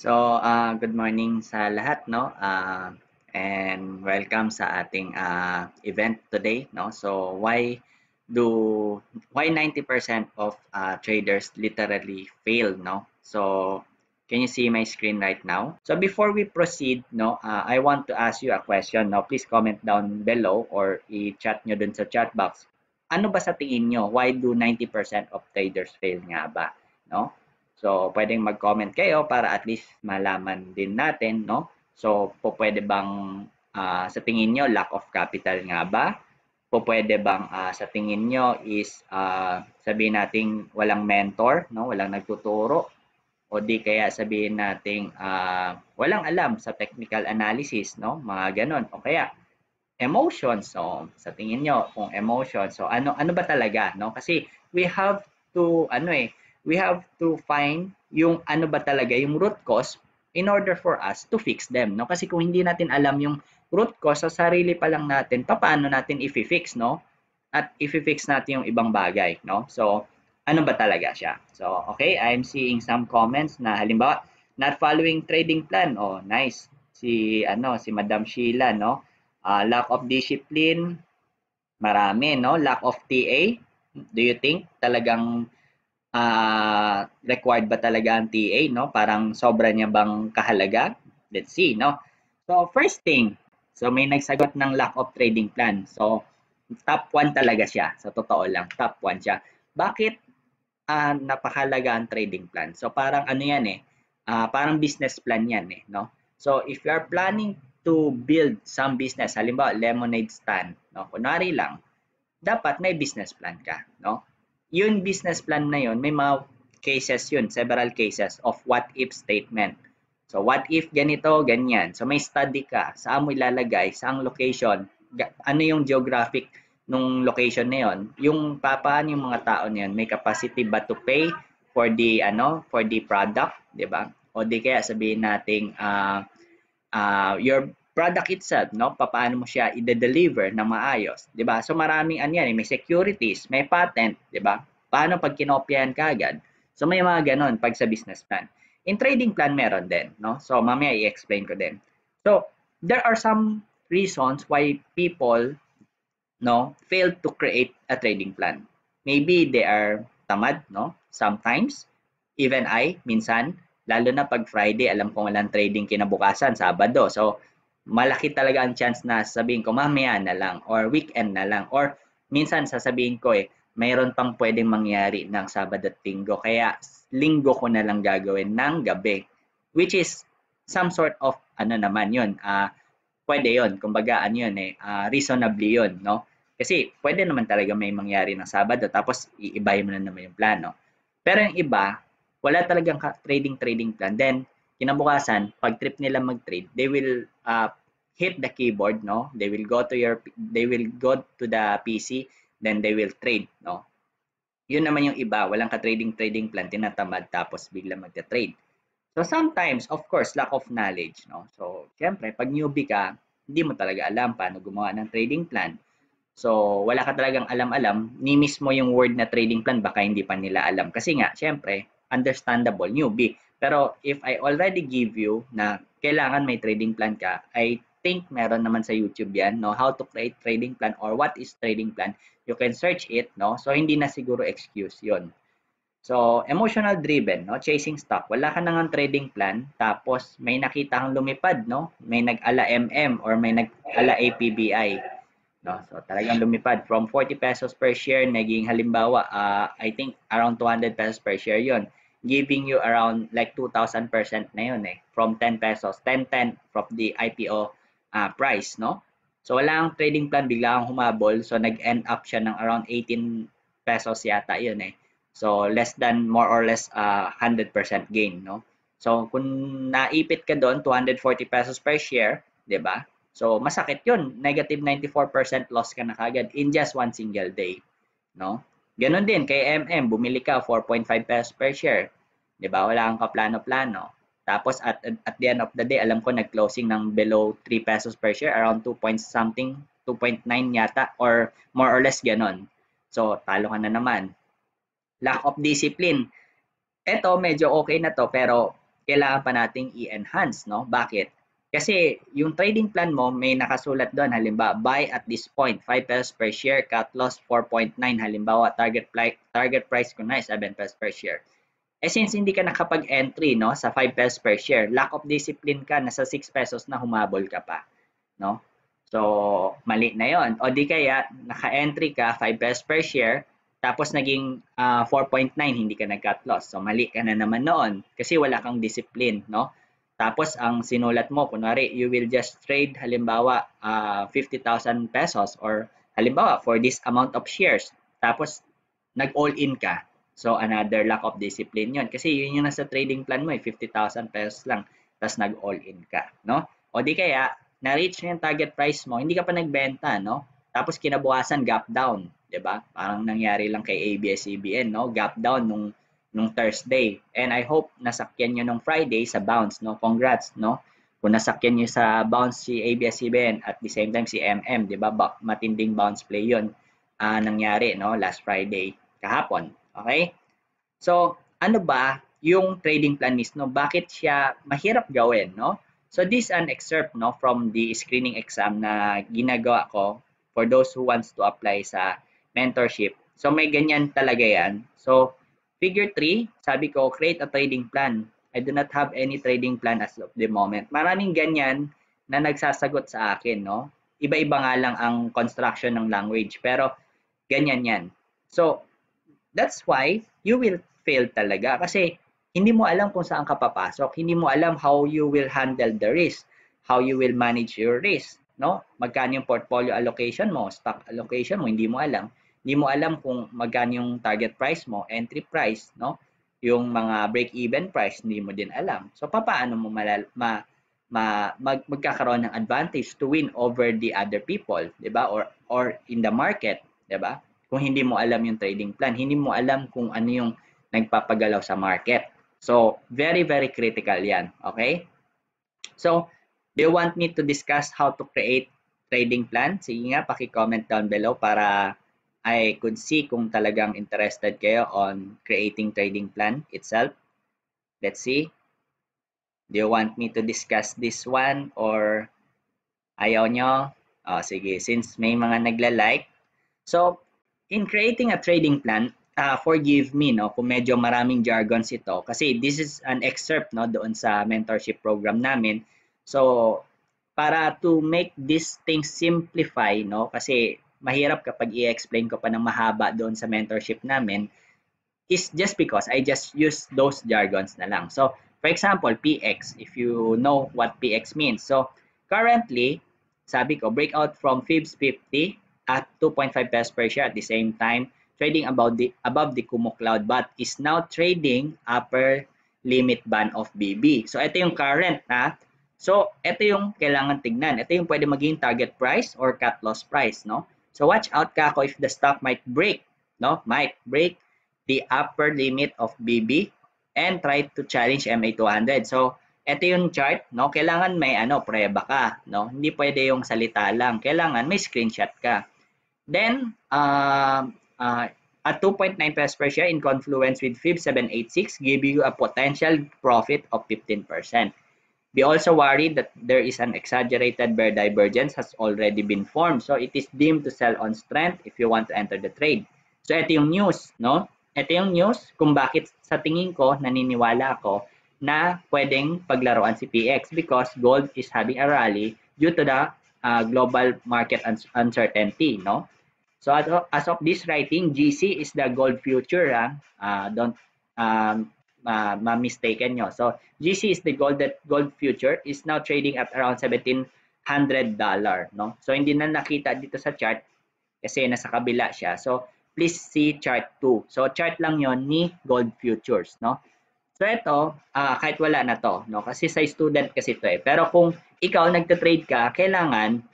So, uh, good morning sa lahat, no? Uh, and welcome sa ating uh, event today, no? So, why do why 90% of uh, traders literally fail, no? So, can you see my screen right now? So, before we proceed, no, uh, I want to ask you a question, no? Please comment down below or i-chat nyo dun sa chat box. Ano ba sa tingin nyo? Why do 90% of traders fail nga ba, no? So, pwedeng mag-comment kayo para at least malaman din natin, no? So, po pwede bang uh, sa tingin nyo lack of capital nga ba? Po pwede bang uh, sa tingin nyo is uh, sabihin nating walang mentor, no? Walang nagtuturo o di kaya sabihin nating uh, walang alam sa technical analysis, no? Mga ganun. O kaya emotions, so sa tingin nyo kung emotions, so ano ano ba talaga, no? Kasi we have to ano eh we have to find yung ano ba talaga yung root cause in order for us to fix them no kasi kung hindi natin alam yung root cause sa sarili pa lang natin paano natin i-fix no at i-fix natin yung ibang bagay no so ano ba talaga siya so okay i'm seeing some comments na halimbawa not following trading plan oh nice si ano si Madam Sheila no uh, lack of discipline marami no lack of TA do you think talagang uh, required ba talaga ang TA, no? Parang sobra niya bang kahalaga? Let's see, no? So, first thing, so may nagsagot ng lack of trading plan. So, top 1 talaga siya. so, totoo lang, top 1 siya. Bakit uh, napakahalaga ang trading plan? So, parang ano yan eh, uh, parang business plan yan eh, no? So, if you are planning to build some business, halimbawa, lemonade stand, no? Kunwari lang, dapat may business plan ka, no? Yun business plan na yun, may mga cases yun, several cases of what if statement. So what if ganito, ganyan. So may study ka, saan mo ilalagay, saang location, ano yung geographic nung location na yun, yung papaan yung mga tao na yun, may capacity ba to pay for the ano, for the product, 'di ba? O di kaya sabihin nating uh, uh, your product itself, no? Paano mo siya i-deliver na maayos, 'di ba? So maraming ano yan, eh, may securities, may patent, 'di ba? Paano pag kinopyahan ka agad? So may mga ganun pag sa business plan. In trading plan meron din, no? So mamaya i-explain ko din. So there are some reasons why people no fail to create a trading plan. Maybe they are tamad, no? Sometimes even I minsan lalo na pag Friday, alam kong walang trading kinabukasan, Sabado. So, malaki talaga ang chance na sabihin ko mamaya na lang or weekend na lang or minsan sasabihin ko eh mayroon pang pwedeng mangyari ng Sabado at Linggo kaya linggo ko na lang gagawin ng gabi which is some sort of ano naman yon ah uh, pwede yon kumbaga ano yun eh uh, reasonably yon no kasi pwede naman talaga may mangyari ng Sabado tapos iibay mo na naman yung plano pero yung iba wala talagang trading trading plan then kinabukasan pag trip nila mag-trade they will uh, hit the keyboard, no? They will go to your they will go to the PC, then they will trade, no? Yun naman yung iba, walang ka-trading trading plan, tinatamad tapos bigla magte-trade. So sometimes, of course, lack of knowledge, no? So, syempre, pag newbie ka, hindi mo talaga alam paano gumawa ng trading plan. So, wala ka talagang alam-alam, ni mismo yung word na trading plan, baka hindi pa nila alam. Kasi nga, syempre, understandable, newbie. Pero if I already give you na kailangan may trading plan ka, I think meron naman sa YouTube yan, no? How to create trading plan or what is trading plan. You can search it, no? So, hindi na siguro excuse yon So, emotional driven, no? Chasing stock. Wala ka nang trading plan, tapos may nakita kang lumipad, no? May nag-ala MM or may nag-ala APBI, no? So, talagang lumipad from 40 pesos per share naging halimbawa, uh, I think around 200 pesos per share 'yon, giving you around like 2,000% na 'yon eh. From 10 pesos, 10 10 from the IPO uh, price, no? So wala ang trading plan, bigla akong humabol. So nag-end up siya ng around 18 pesos yata yun eh. So less than more or less uh, ah, 100% gain, no? So kung naipit ka doon 240 pesos per share, 'di ba? So masakit 'yun. Negative 94% loss ka na kagad in just one single day, no? Ganon din kay MM, bumili ka 4.5 pesos per share. 'Di ba? Wala kang kaplano-plano. Tapos at, at the end of the day, alam ko nag-closing ng below 3 pesos per share, around 2 point something, 2.9 yata or more or less ganon. So, talo ka na naman. Lack of discipline. Ito, medyo okay na to pero kailangan pa nating i-enhance, no? Bakit? Kasi yung trading plan mo, may nakasulat doon, halimbawa, buy at this point, 5 pesos per share, cut loss 4.9, halimbawa, target, target price ko na is 7 pesos per share eh since hindi ka nakapag-entry no, sa 5 pesos per share, lack of discipline ka, na sa 6 pesos na humabol ka pa. No? So, mali na yon. O di kaya, naka-entry ka, 5 pesos per share, tapos naging uh, ah, 4.9, hindi ka nag-cut loss. So, mali ka na naman noon kasi wala kang discipline. No? Tapos, ang sinulat mo, kunwari, you will just trade, halimbawa, uh, ah, 50,000 pesos or halimbawa, for this amount of shares. Tapos, nag-all in ka So another lack of discipline 'yon kasi yun yung nasa trading plan mo eh 50,000 pesos lang tapos nag all in ka, no? O di kaya na-reach na yung target price mo, hindi ka pa nagbenta, no? Tapos kinabukasan gap down, 'di ba? Parang nangyari lang kay ABS-CBN, no? Gap down nung nung Thursday. And I hope nasakyan niyo nung Friday sa bounce, no? Congrats, no? Kung nasakyan niyo sa bounce si ABS-CBN at the same time si MM, 'di ba? Matinding bounce play 'yon. Uh, ah, nangyari, no? Last Friday kahapon. Okay? So, ano ba yung trading plan mismo? Bakit siya mahirap gawin, no? So, this an excerpt no, from the screening exam na ginagawa ko for those who wants to apply sa mentorship. So, may ganyan talaga yan. So, figure 3, sabi ko, create a trading plan. I do not have any trading plan as of the moment. Maraming ganyan na nagsasagot sa akin, no? Iba-iba nga lang ang construction ng language, pero ganyan yan. So, That's why you will fail talaga kasi hindi mo alam kung saan ka papasok, hindi mo alam how you will handle the risk, how you will manage your risk, no? Magkano yung portfolio allocation mo, stock allocation mo, hindi mo alam. Hindi mo alam kung magkano yung target price mo, entry price, no? Yung mga break-even price, hindi mo din alam. So paano mo malal ma ma mag magkakaroon ng advantage to win over the other people, 'di ba? Or or in the market, 'di ba? kung hindi mo alam yung trading plan. Hindi mo alam kung ano yung nagpapagalaw sa market. So, very, very critical yan. Okay? So, do you want me to discuss how to create trading plan? Sige nga, paki-comment down below para I could see kung talagang interested kayo on creating trading plan itself. Let's see. Do you want me to discuss this one or ayaw nyo? O, oh, sige, since may mga nagla-like. So, in creating a trading plan, uh, forgive me no kung medyo maraming jargons ito kasi this is an excerpt no doon sa mentorship program namin. So para to make this thing simplify no kasi mahirap kapag i-explain ko pa ng mahaba doon sa mentorship namin is just because I just use those jargons na lang. So for example, PX if you know what PX means. So currently, sabi ko breakout from FIBS 50 at 2.5 pesos per share at the same time, trading about the, above the Kumo Cloud but is now trading upper limit band of BB. So ito yung current na So, ito yung kailangan tignan. Ito yung pwede maging target price or cut loss price, no? So, watch out ka ako if the stock might break, no? Might break the upper limit of BB and try to challenge MA200. So, ito yung chart, no? Kailangan may ano, preba ka, no? Hindi pwede yung salita lang. Kailangan may screenshot ka. Then, uh, uh, at 2.9 pesos per share in confluence with FIB 786 give you a potential profit of 15%. They also worried that there is an exaggerated bear divergence has already been formed. So it is deemed to sell on strength if you want to enter the trade. So ito yung news, no? Ito yung news kung bakit sa tingin ko, naniniwala ako na pwedeng paglaruan si PX because gold is having a rally due to the uh, global market uncertainty, no? So as of, as of this writing, GC is the gold future. Ah. Uh, don't um, uh, ma-mistaken nyo. So GC is the gold that gold future is now trading at around 1700 dollar, no? So hindi na nakita dito sa chart kasi nasa kabila siya. So please see chart 2. So chart lang 'yon ni gold futures, no? So ito, uh, ah, kahit wala na to, no? Kasi sa student kasi to eh. Pero kung ikaw nagte-trade ka, kailangan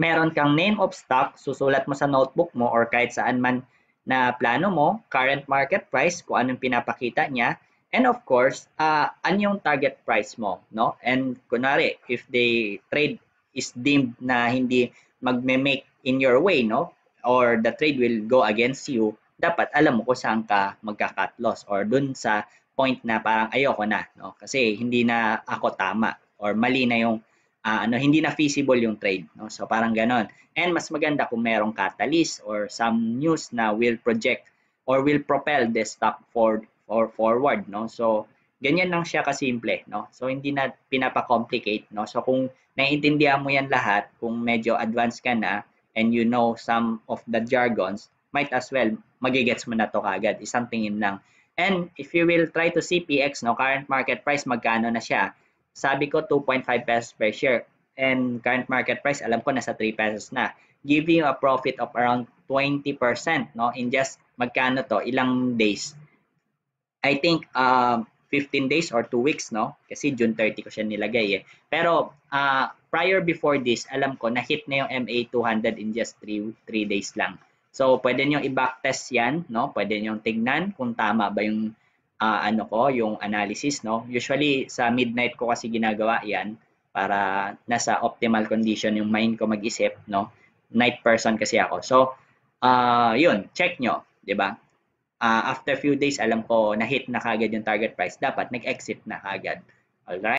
meron kang name of stock, susulat mo sa notebook mo or kahit saan man na plano mo, current market price, kung anong pinapakita niya, and of course, uh, ano yung target price mo, no? And kunwari, if the trade is deemed na hindi magme-make in your way, no? Or the trade will go against you, dapat alam mo kung saan ka magka-cut loss or dun sa point na parang ayoko na, no? Kasi hindi na ako tama or mali na yung uh, ano hindi na feasible yung trade no so parang ganon and mas maganda kung merong catalyst or some news na will project or will propel the stock forward or forward no so ganyan lang siya kasimple no so hindi na pinapa-complicate no so kung naiintindihan mo yan lahat kung medyo advanced ka na and you know some of the jargons might as well magigets mo na to kagad isang tingin lang and if you will try to see PX no current market price magkano na siya sabi ko 2.5 pesos per share and current market price alam ko nasa 3 pesos na giving you a profit of around 20% no in just magkano to ilang days I think uh, 15 days or 2 weeks no kasi June 30 ko siya nilagay eh pero uh, prior before this alam ko na hit na yung MA 200 in just 3 3 days lang so pwede niyo i-backtest yan no pwede niyo tingnan kung tama ba yung uh, ano ko, yung analysis, no? Usually, sa midnight ko kasi ginagawa yan para nasa optimal condition yung mind ko mag-isip, no? Night person kasi ako. So, uh, yun, check nyo, di ba? Uh, after few days, alam ko, na-hit na kagad yung target price. Dapat nag-exit na kagad. Alright?